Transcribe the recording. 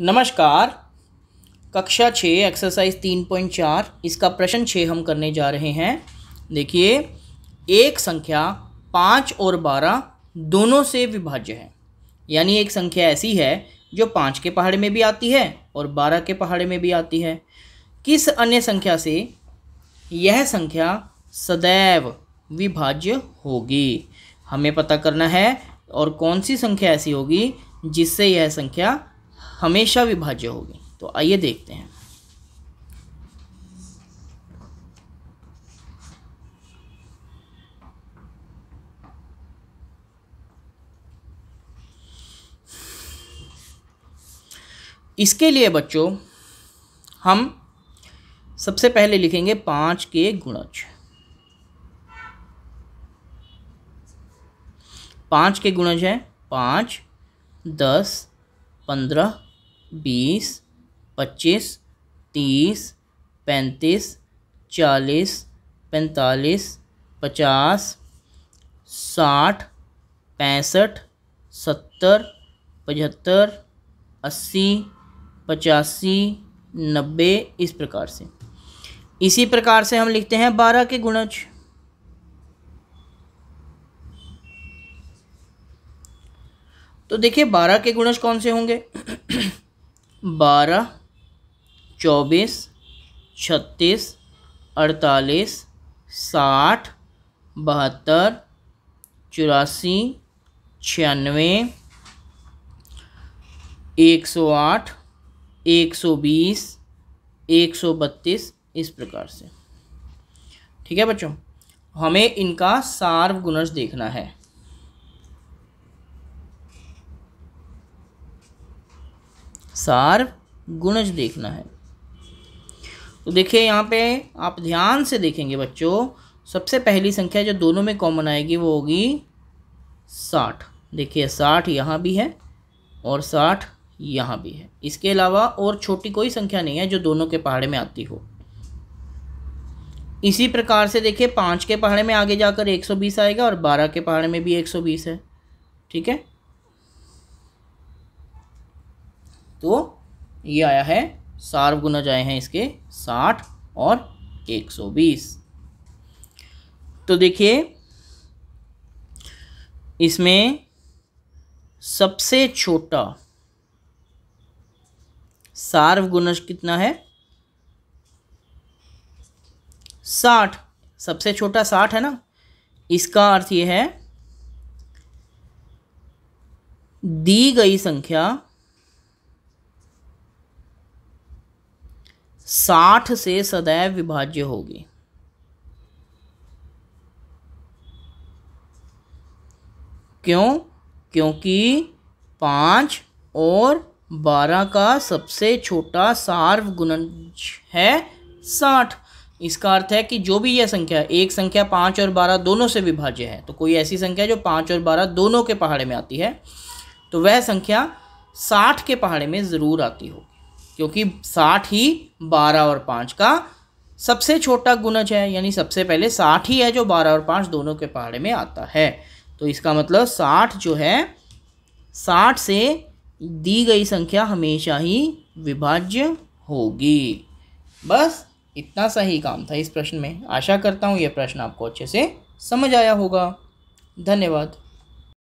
नमस्कार कक्षा छः एक्सरसाइज तीन पॉइंट चार इसका प्रश्न छः हम करने जा रहे हैं देखिए एक संख्या पाँच और बारह दोनों से विभाज्य है यानी एक संख्या ऐसी है जो पाँच के पहाड़े में भी आती है और बारह के पहाड़े में भी आती है किस अन्य संख्या से यह संख्या सदैव विभाज्य होगी हमें पता करना है और कौन सी संख्या ऐसी होगी जिससे यह संख्या हमेशा विभाज्य होगी तो आइए देखते हैं इसके लिए बच्चों हम सबसे पहले लिखेंगे पांच के गुणज पांच के गुणज हैं पांच दस पंद्रह बीस पच्चीस तीस पैंतीस चालीस पैंतालीस पचास साठ पैंसठ सत्तर पचहत्तर अस्सी पचासी नब्बे इस प्रकार से इसी प्रकार से हम लिखते हैं बारह के गुणज तो देखिए बारह के गुणज कौन से होंगे बारह चौबीस छत्तीस अड़तालीस साठ बहत्तर चौरासी छियानवे एक सौ आठ एक सौ बीस एक सौ बत्तीस इस प्रकार से ठीक है बच्चों हमें इनका सार्वगुणज देखना है सार गुणज देखना है तो देखिए यहाँ पे आप ध्यान से देखेंगे बच्चों सबसे पहली संख्या जो दोनों में कॉमन आएगी वो होगी साठ देखिए साठ यहाँ भी है और साठ यहाँ भी है इसके अलावा और छोटी कोई संख्या नहीं है जो दोनों के पहाड़े में आती हो इसी प्रकार से देखिए पाँच के पहाड़े में आगे जाकर एक सौ बीस आएगा और बारह के पहाड़े में भी एक सौ बीस है ठीक है तो ये आया है गुना आए हैं इसके साठ और एक सौ बीस तो देखिए इसमें सबसे छोटा सार्वगुणज कितना है साठ सबसे छोटा साठ है ना इसका अर्थ यह है दी गई संख्या साठ से सदैव विभाज्य होगी क्यों क्योंकि पाँच और बारह का सबसे छोटा सार्व गुणज है साठ इसका अर्थ है कि जो भी यह संख्या एक संख्या पाँच और बारह दोनों से विभाज्य है तो कोई ऐसी संख्या जो पाँच और बारह दोनों के पहाड़े में आती है तो वह संख्या साठ के पहाड़े में ज़रूर आती होगी क्योंकि साठ ही बारह और पाँच का सबसे छोटा गुणज है यानी सबसे पहले साठ ही है जो बारह और पाँच दोनों के पहाड़े में आता है तो इसका मतलब साठ जो है साठ से दी गई संख्या हमेशा ही विभाज्य होगी बस इतना सा ही काम था इस प्रश्न में आशा करता हूँ यह प्रश्न आपको अच्छे से समझ आया होगा धन्यवाद